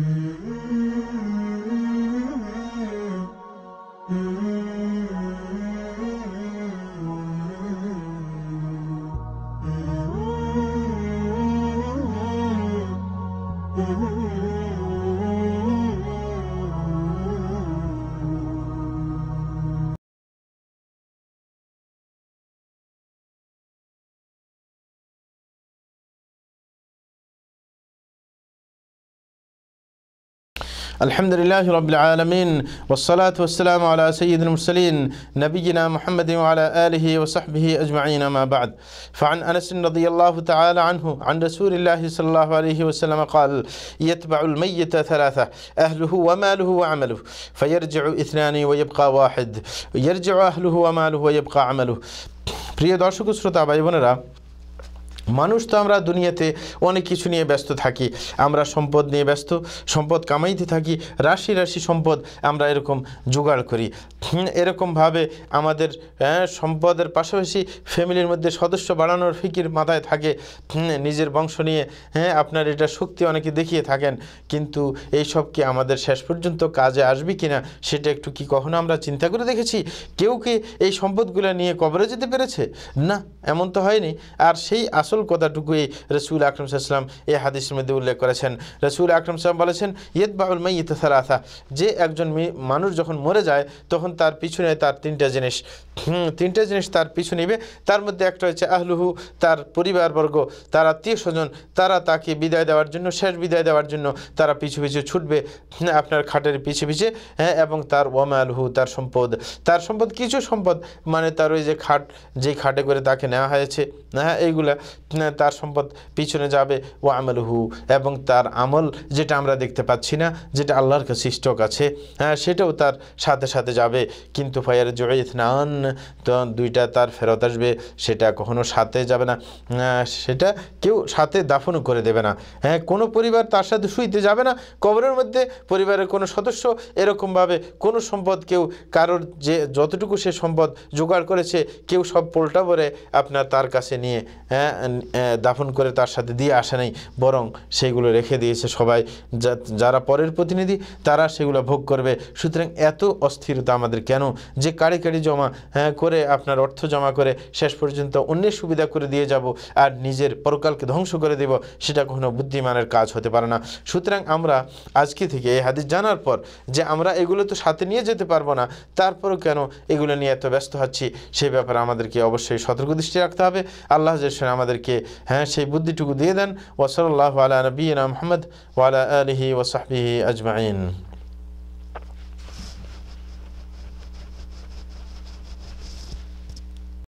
Mm-hmm. mm-hmm. mm-hmm. الحمد لله رب العالمين والصلاة والسلام على سيد المرسلين نبينا محمد وعلى آله وصحبه أجمعين ما بعد فعن أنس رضي الله تعالى عنه عن رسول الله صلى الله عليه وسلم قال يتبع الميت ثلاثة أهله وماله وعمله فيرجع اثنان ويبقى واحد يرجع أهله وماله ويبقى عمله প্রিয় দর্শক শ্রোতা ভাই বোনেরা মানুষ তো আমরা দুনিয়াতে অনেক কিছু নিয়ে ব্যস্ত থাকি আমরা সম্পদ নিয়ে ব্যস্ত সম্পদ কামাইতে থাকি রাশি রাশি সম্পদ আমরা এরকম জোগাড় করি এরকমভাবে আমাদের হ্যাঁ, সম্পদের পাশাপাশি ফ্যামিলির মধ্যে সদস্য বাড়ানোর ফিকির মাথায় থাকে নিজের বংশ নিয়ে হ্যাঁ আপনার এটা শক্তি অনেকে দেখিয়ে থাকেন কিন্তু এই সব কি আমাদের শেষ পর্যন্ত কাজে আসবে কি না সেটা একটু কি কখনো আমরা চিন্তা করে দেখেছি কেউ কি এই সম্পদগুলো নিয়ে কবরে যেতে পেরেছে না এমন তো হয়নি আর সেই আসল আসল কথাটুকুই রসুল আকরম সাল্লাম এই হাদিসের মধ্যে উল্লেখ করেছেন রসুল আকরম সাল্লাম বলেছেন ইয়েদ বাউল মাই ইতাল আসা যে একজন মানুষ যখন মরে যায় তখন তার পিছনে তার তিনটা জিনিস তিনটা জিনিস তার পিছু নেবে তার মধ্যে একটা হচ্ছে আহলুহু তার পরিবারবর্গ তার আত্মীয় স্বজন তারা তাকে বিদায় দেওয়ার জন্য শেষ বিদায় দেওয়ার জন্য তারা পিছু পিছু ছুটবে আপনার খাটের পিছে পিছে হ্যাঁ এবং তার ওয়ামালহু তার সম্পদ তার সম্পদ কিছু সম্পদ মানে তার ওই যে খাট যেই খাটে করে তাকে নেওয়া হয়েছে হ্যাঁ এইগুলা তার সম্পদ পিছনে যাবে ও আমলহু এবং তার আমল যেটা আমরা দেখতে পাচ্ছি না যেটা আল্লাহর কাছে স্টক আছে হ্যাঁ সেটাও তার সাথে সাথে যাবে কিন্তু ফায়ার জয়িত নান দুইটা তার ফেরত আসবে সেটা কখনো সাথে যাবে না হ্যাঁ, সেটা কেউ সাথে দাফনও করে দেবে না হ্যাঁ কোনো পরিবার তার সাথে শুইতে যাবে না কবরের মধ্যে পরিবারের কোনো সদস্য এরকমভাবে কোনো সম্পদ কেউ কারোর যে যতটুকু সে সম্পদ জোগাড় করেছে কেউ সব পোল্টা পরে আপনার তার কাছে নিয়ে হ্যাঁ দাফন করে তার সাথে দিয়ে আসে নাই বরং সেগুলো রেখে দিয়েছে সবাই যারা পরের প্রতিনিধি তারা সেগুলো ভোগ করবে সুতরাং এত অস্থিরতা আমাদের কেন যে কাড়ি কাড়ি জমা হ্যাঁ, করে আপনার অর্থ জমা করে শেষ পর্যন্ত অন্যের সুবিধা করে দিয়ে যাব আর নিজের পরকালকে ধ্বংস করে দেব সেটা কখনো বুদ্ধিমানের কাজ হতে পারে না সুতরাং আমরা আজকে থেকে এই হাদিস জানার পর যে আমরা এগুলো তো সাথে নিয়ে যেতে পারবো না তারপরও কেন এগুলো নিয়ে এত ব্যস্ত হচ্ছি সে ব্যাপারে আমাদেরকে অবশ্যই সতর্ক দৃষ্টি রাখতে হবে আল্লাহ আমাদেরকে هانشي بودي تقديدا وصلى الله على نبينا محمد وعلى آله وصحبه أجمعين